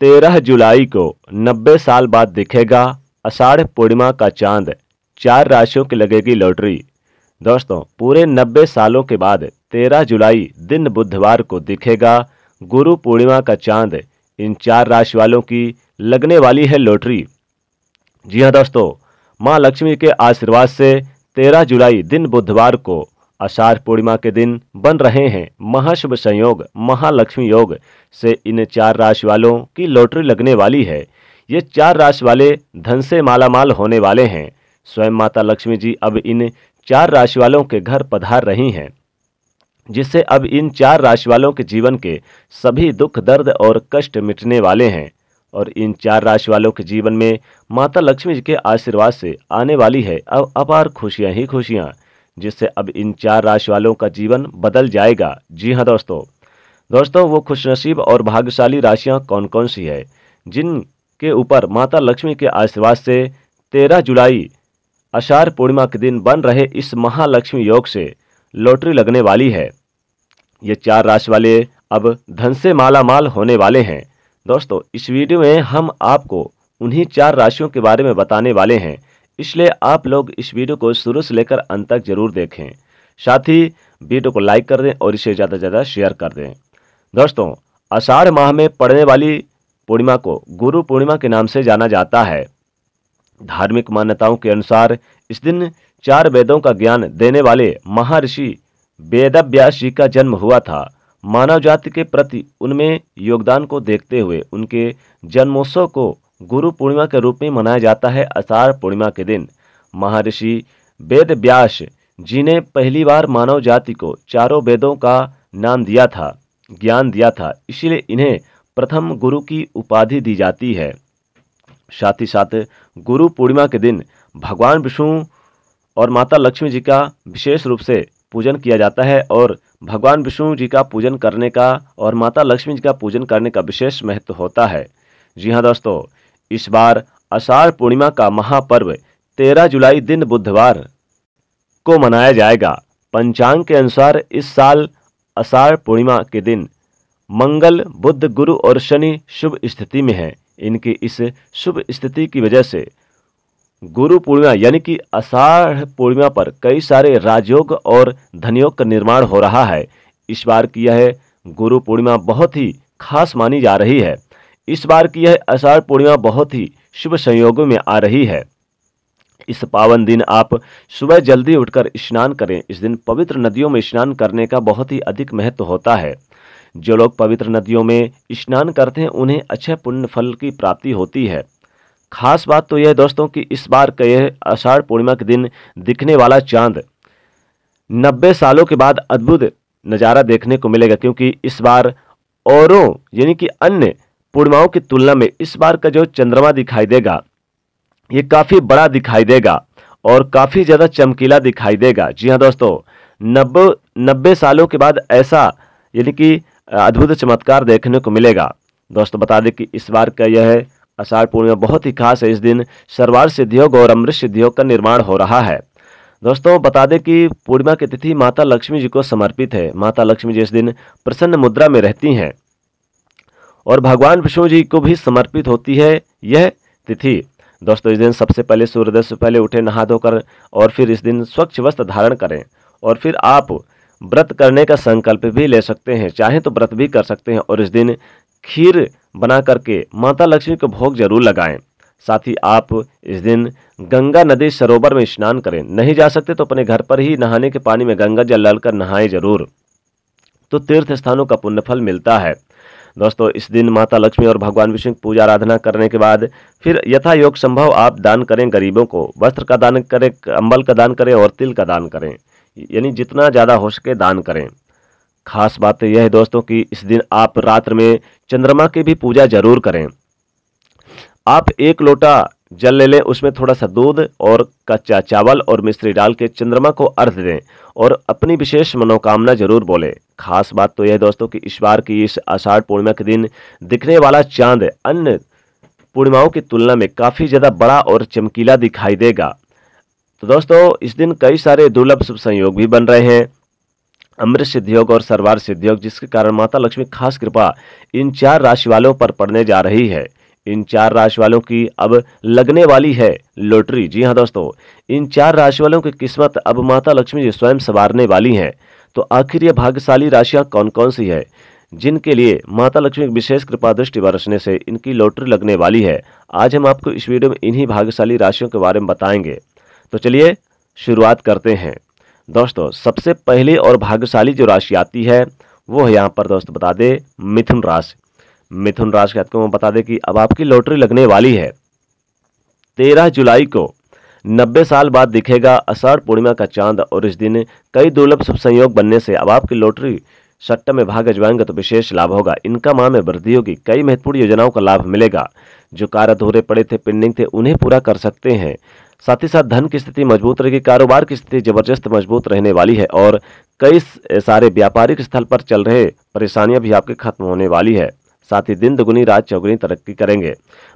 तेरह जुलाई को नब्बे साल बाद दिखेगा अषाढ़ पूर्णिमा का चांद चार राशियों की लगेगी लॉटरी दोस्तों पूरे नब्बे सालों के बाद तेरह जुलाई दिन बुधवार को दिखेगा गुरु पूर्णिमा का चांद इन चार राशि वालों की लगने वाली है लॉटरी जी हाँ दोस्तों माँ लक्ष्मी के आशीर्वाद से तेरह जुलाई दिन बुधवार को आषाढ़ पूर्णिमा के दिन बन रहे हैं महाशुभ संयोग महालक्ष्मी योग से इन चार राशि वालों की लॉटरी लगने वाली है ये चार राशि वाले धन से मालामाल होने वाले हैं स्वयं माता लक्ष्मी जी अब इन चार राशि वालों के घर पधार रही हैं जिससे अब इन चार राशि वालों के जीवन के सभी दुख दर्द और कष्ट मिटने वाले हैं और इन चार राशि वालों के जीवन में माता लक्ष्मी जी के आशीर्वाद से आने वाली है अब अपार खुशियाँ ही खुशियाँ जिससे अब इन चार राशि वालों का जीवन बदल जाएगा जी हाँ दोस्तों दोस्तों वो खुशनसीब और भाग्यशाली राशियाँ कौन कौन सी है जिनके ऊपर माता लक्ष्मी के आशीर्वाद से तेरह जुलाई अषाढ़ पूर्णिमा के दिन बन रहे इस महालक्ष्मी योग से लॉटरी लगने वाली है ये चार राशि वाले अब धन से माला माल होने वाले हैं दोस्तों इस वीडियो में हम आपको उन्हीं चार राशियों के बारे में बताने वाले हैं इसलिए आप लोग इस वीडियो को शुरू से लेकर अंत तक जरूर देखें साथ ही वीडियो को लाइक कर दें और इसे ज़्यादा से ज़्यादा शेयर कर दें दोस्तों आषाढ़ माह में पड़ने वाली पूर्णिमा को गुरु पूर्णिमा के नाम से जाना जाता है धार्मिक मान्यताओं के अनुसार इस दिन चार वेदों का ज्ञान देने वाले महर्षि वेदव्यास जी का जन्म हुआ था मानव जाति के प्रति उनमें योगदान को देखते हुए उनके जन्मोत्सव को गुरु पूर्णिमा के रूप में मनाया जाता है अषाढ़ पूर्णिमा के दिन महर्षि वेद व्यास जी ने पहली बार मानव जाति को चारों वेदों का नाम दिया था ज्ञान दिया था इसीलिए इन्हें प्रथम गुरु की उपाधि दी जाती है साथ ही साथ गुरु पूर्णिमा के दिन भगवान विष्णु और माता लक्ष्मी जी का विशेष रूप से पूजन किया जाता है और भगवान विष्णु जी का पूजन करने का और माता लक्ष्मी जी का पूजन करने का विशेष महत्व होता है जी हाँ दोस्तों इस बार आषाढ़ पूर्णिमा का महापर्व 13 जुलाई दिन बुधवार को मनाया जाएगा पंचांग के अनुसार इस साल आषाढ़ पूर्णिमा के दिन मंगल बुद्ध गुरु और शनि शुभ स्थिति में है इनकी इस शुभ स्थिति की वजह से गुरु पूर्णिमा यानी कि आषाढ़ पूर्णिमा पर कई सारे राजयोग और धनयोग का निर्माण हो रहा है इस बार की यह गुरु पूर्णिमा बहुत ही खास मानी जा रही है इस बार की यह आषाढ़ पूर्णिमा बहुत ही शुभ संयोगों में आ रही है इस पावन दिन आप सुबह जल्दी उठकर स्नान करें इस दिन पवित्र नदियों में स्नान करने का बहुत ही अधिक महत्व होता है जो लोग पवित्र नदियों में स्नान करते हैं उन्हें अच्छे पुण्य फल की प्राप्ति होती है खास बात तो यह दोस्तों कि इस बार का यह आषाढ़ पूर्णिमा के दिन दिखने वाला चांद नब्बे सालों के बाद अद्भुत नज़ारा देखने को मिलेगा क्योंकि इस बार औरों यानी कि अन्य पूर्णिमाओं की तुलना में इस बार का जो चंद्रमा दिखाई देगा ये काफ़ी बड़ा दिखाई देगा और काफ़ी ज़्यादा चमकीला दिखाई देगा जी हाँ दोस्तों नब्बे नब्बे सालों के बाद ऐसा यानी कि अद्भुत चमत्कार देखने को मिलेगा दोस्तों बता दें कि इस बार का यह आषाढ़ पूर्णिमा बहुत ही खास है इस दिन सरवार सिद्धियोग और अमृत सिद्धियोग का निर्माण हो रहा है दोस्तों बता दें कि पूर्णिमा की तिथि माता लक्ष्मी जी को समर्पित है माता लक्ष्मी जी इस दिन प्रसन्न मुद्रा में रहती हैं और भगवान विष्णु जी को भी समर्पित होती है यह तिथि दोस्तों इस दिन सबसे पहले सूर्योदय से पहले उठे नहा धोकर और फिर इस दिन स्वच्छ वस्त्र धारण करें और फिर आप व्रत करने का संकल्प भी ले सकते हैं चाहे तो व्रत भी कर सकते हैं और इस दिन खीर बना करके माता लक्ष्मी को भोग जरूर लगाएं साथ ही आप इस दिन गंगा नदी सरोवर में स्नान करें नहीं जा सकते तो अपने घर पर ही नहाने के पानी में गंगा जल डालकर नहाएं जरूर तो तीर्थ स्थानों का पुण्यफल मिलता है दोस्तों इस दिन माता लक्ष्मी और भगवान विष्णु की पूजा आराधना करने के बाद फिर यथा योग संभव आप दान करें गरीबों को वस्त्र का दान करें अम्बल का दान करें और तिल का दान करें यानी जितना ज़्यादा हो सके दान करें खास बात यह है दोस्तों कि इस दिन आप रात्र में चंद्रमा की भी पूजा जरूर करें आप एक लोटा जल ले लें उसमें थोड़ा सा दूध और कच्चा चावल और मिश्री डाल के चंद्रमा को अर्घ दें और अपनी विशेष मनोकामना जरूर बोलें खास बात तो यह दोस्तों कि इस बार की इस आषाढ़ पूर्णिमा के दिन दिखने वाला चांद अन्य पूर्णिमाओं की तुलना में काफ़ी ज़्यादा बड़ा और चमकीला दिखाई देगा तो दोस्तों इस दिन कई सारे दुर्लभ शुभ संयोग भी बन रहे हैं अमृत सिद्धियोग और सरवार सिद्धियोग जिसके कारण माता लक्ष्मी खास कृपा इन चार राशि वालों पर पड़ने जा रही है इन चार राशि वालों की अब लगने वाली है लॉटरी जी हाँ दोस्तों इन चार राशि वालों की किस्मत अब माता लक्ष्मी जी स्वयं संवारने वाली हैं तो आखिर ये भाग्यशाली राशियाँ कौन कौन सी है जिनके लिए माता लक्ष्मी विशेष कृपा दृष्टि बरसने से इनकी लॉटरी लगने वाली है आज हम आपको इस वीडियो में इन्हीं भाग्यशाली राशियों के बारे में बताएंगे तो चलिए शुरुआत करते हैं दोस्तों सबसे पहले और भाग्यशाली जो राशि आती है वो है यहाँ पर दोस्तों बता दें मिथुन राशि मिथुन राशि के आपको बता दें कि अब आपकी लॉटरी लगने वाली है तेरह जुलाई को नब्बे साल बाद दिखेगा अषाढ़ पूर्णिमा का चांद और इस दिन कई दुर्लभ शुभ संयोग बनने से अब आपकी लॉटरी सट्टा में भाग अजवाएंगे तो विशेष लाभ होगा इनका माह में वृद्धि होगी कई महत्वपूर्ण योजनाओं का लाभ मिलेगा जो कार्य अधूरे पड़े थे पेंडिंग थे उन्हें पूरा कर सकते हैं साथ ही साथ धन की स्थिति मजबूत रहेगी कारोबार की स्थिति जबरदस्त मजबूत रहने वाली है और कई सारे व्यापारिक स्थल पर चल रहे परेशानियां भी आपके खत्म होने वाली है साथ ही दिन दुगुनी रात चौगुनी तरक्की करेंगे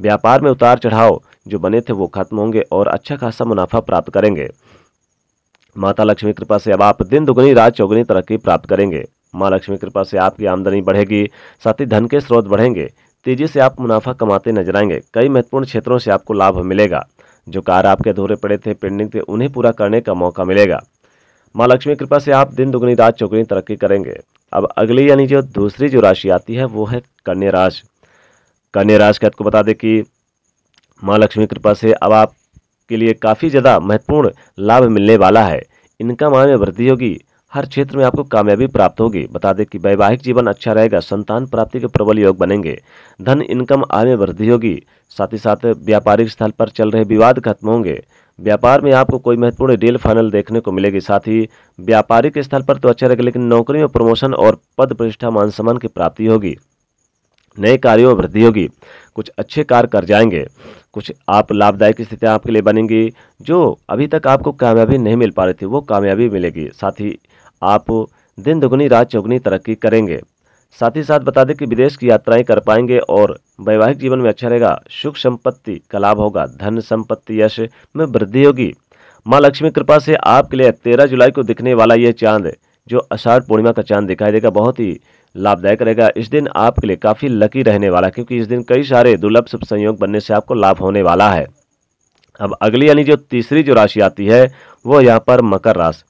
व्यापार में उतार चढ़ाव जो बने थे वो खत्म होंगे और अच्छा खासा मुनाफा प्राप्त करेंगे माता लक्ष्मी कृपा से अब आप दिन दुगुनी रात चौगुनी तरक्की प्राप्त करेंगे माँ लक्ष्मी कृपा से आपकी आमदनी बढ़ेगी साथ ही धन के स्रोत बढ़ेंगे तेजी से आप मुनाफा कमाते नजर आएंगे कई महत्वपूर्ण क्षेत्रों से आपको लाभ मिलेगा जो कार्य आपके अधूरे पड़े थे पेंडिंग थे उन्हें पूरा करने का मौका मिलेगा माँ लक्ष्मी कृपा से आप दिन दुगनी रात चौगुनी तरक्की करेंगे अब अगली यानी जो दूसरी जो राशि आती है वो है कन्या राशि कन्या राशि का आपको बता दें कि माँ लक्ष्मी कृपा से अब आपके लिए काफ़ी ज़्यादा महत्वपूर्ण लाभ मिलने वाला है इनकम आय में वृद्धि होगी हर क्षेत्र में आपको कामयाबी प्राप्त होगी बता दें कि वैवाहिक जीवन अच्छा रहेगा संतान प्राप्ति के प्रबल योग बनेंगे धन इनकम आय में वृद्धि होगी साथ ही साथ व्यापारिक स्थल पर चल रहे विवाद खत्म होंगे व्यापार में आपको कोई महत्वपूर्ण डील फाइनल देखने को मिलेगी साथ ही व्यापारिक स्थल पर तो अच्छा रहेगा लेकिन नौकरी में प्रमोशन और पद प्रतिष्ठा मान सम्मान की प्राप्ति होगी नए कार्यों में वृद्धि होगी कुछ अच्छे कार्य कर जाएंगे कुछ आप लाभदायक स्थितियाँ आपके लिए बनेंगी जो अभी तक आपको कामयाबी नहीं मिल पा रही थी वो कामयाबी मिलेगी साथ ही आप दिन दोगुनी रात चौगुनी तरक्की करेंगे साथ ही साथ बता दें कि विदेश की यात्राएं कर पाएंगे और वैवाहिक जीवन में अच्छा रहेगा सुख संपत्ति का लाभ होगा धन संपत्ति यश में वृद्धि होगी माँ लक्ष्मी कृपा से आपके लिए तेरह जुलाई को दिखने वाला यह चांद जो अषाढ़ पूर्णिमा का चांद दिखाई देगा बहुत ही लाभदायक रहेगा इस दिन आपके लिए काफ़ी लकी रहने वाला क्योंकि इस दिन कई सारे दुर्लभ शुभ संयोग बनने से आपको लाभ होने वाला है अब अगली यानी जो तीसरी जो राशि आती है वो यहाँ पर मकर राशि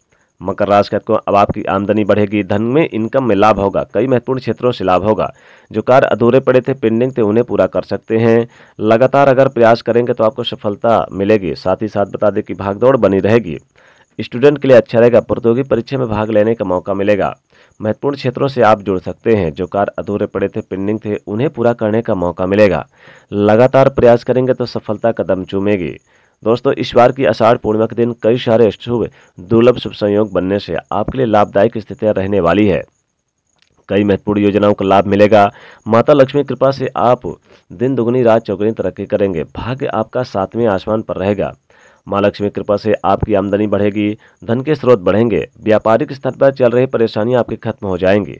मकर राश के को अब आपकी आमदनी बढ़ेगी धन में इनकम में लाभ होगा कई महत्वपूर्ण क्षेत्रों से लाभ होगा जो कार्य अधूरे पड़े थे पेंडिंग थे उन्हें पूरा कर सकते हैं लगातार अगर प्रयास करेंगे तो आपको सफलता मिलेगी साथ ही साथ बता दें कि भागदौड़ बनी रहेगी स्टूडेंट के लिए अच्छा रहेगा प्रतियोगी परीक्षा में भाग लेने का मौका मिलेगा महत्वपूर्ण क्षेत्रों से आप जुड़ सकते हैं जो कार्य अधूरे पड़े थे पेंडिंग थे उन्हें पूरा करने का मौका मिलेगा लगातार प्रयास करेंगे तो सफलता कदम चूमेगी दोस्तों इस बार की अषाढ़ पूर्णिमा के दिन कई सारे शुभ दुर्लभ शुभ संयोग बनने से आपके लिए लाभदायक स्थितियाँ रहने वाली है कई महत्वपूर्ण योजनाओं का लाभ मिलेगा माता लक्ष्मी कृपा से आप दिन दुगनी रात चौगनी तरक्की करेंगे भाग्य आपका सातवें आसमान पर रहेगा माँ लक्ष्मी कृपा से आपकी आमदनी बढ़ेगी धन के स्रोत बढ़ेंगे व्यापारिक स्तर पर चल रही परेशानियां आपके खत्म हो जाएंगी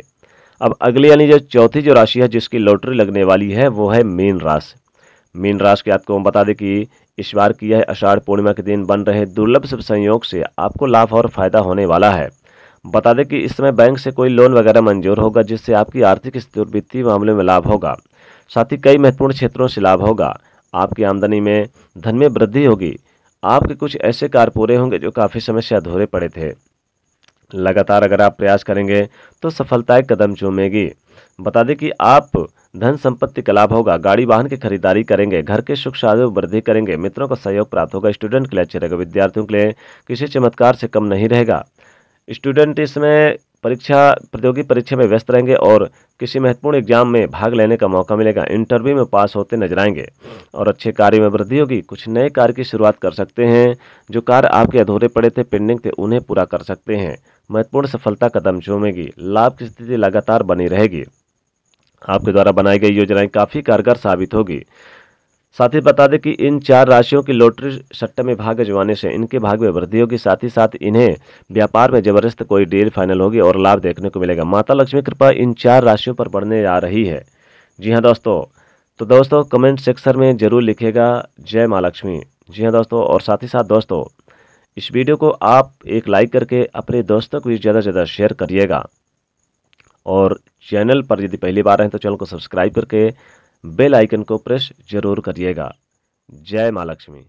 अब अगली यानी जो चौथी जो राशि है जिसकी लॉटरी लगने वाली है वो है मीन राशि मीन राशि के आपको हम बता दें कि इस बार की यह अषाढ़ पूर्णिमा के दिन बन रहे दुर्लभ शुभ संयोग से आपको लाभ और फायदा होने वाला है बता दें कि इस समय बैंक से कोई लोन वगैरह मंजूर होगा जिससे आपकी आर्थिक स्थिति और वित्तीय मामले में लाभ होगा साथ ही कई महत्वपूर्ण क्षेत्रों से लाभ होगा आपकी आमदनी में धन में वृद्धि होगी आपके कुछ ऐसे कार्य पूरे होंगे जो काफ़ी समय से अधूरे पड़े थे लगातार अगर आप प्रयास करेंगे तो सफलता एक कदम चूमेगी बता दें कि आप धन संपत्ति का लाभ होगा गाड़ी वाहन की खरीदारी करेंगे घर के सुख साधु वृद्धि करेंगे मित्रों का सहयोग प्राप्त होगा स्टूडेंट के लिए अच्छे रहेगा विद्यार्थियों के लिए किसी चमत्कार से कम नहीं रहेगा स्टूडेंट इसमें परीक्षा प्रतियोगी परीक्षा में व्यस्त रहेंगे और किसी महत्वपूर्ण एग्जाम में भाग लेने का मौका मिलेगा इंटरव्यू में पास होते नजर आएंगे और अच्छे कार्य में वृद्धि होगी कुछ नए कार्य की शुरुआत कर सकते हैं जो कार्य आपके अधूरे पड़े थे पेंडिंग थे उन्हें पूरा कर सकते हैं महत्वपूर्ण सफलता कदम चूमेगी लाभ की स्थिति लगातार बनी रहेगी आपके द्वारा बनाई गई योजनाएं काफ़ी कारगर साबित होगी साथ ही बता दें कि इन चार राशियों की लॉटरी सट्टे में भाग जमाने से इनके भाग में वृद्धि होगी साथ ही साथ इन्हें व्यापार में जबरदस्त कोई डील फाइनल होगी और लाभ देखने को मिलेगा माता लक्ष्मी कृपा इन चार राशियों पर बढ़ने जा रही है जी हाँ दोस्तों तो दोस्तों कमेंट सेक्शन में ज़रूर लिखेगा जय माँ लक्ष्मी जी हाँ दोस्तों और साथ ही साथ दोस्तों इस वीडियो को आप एक लाइक करके अपने दोस्तों को भी ज़्यादा से ज़्यादा शेयर करिएगा और चैनल पर यदि पहली बार हैं तो चैनल को सब्सक्राइब करके बेल आइकन को प्रेस जरूर करिएगा जय माँ लक्ष्मी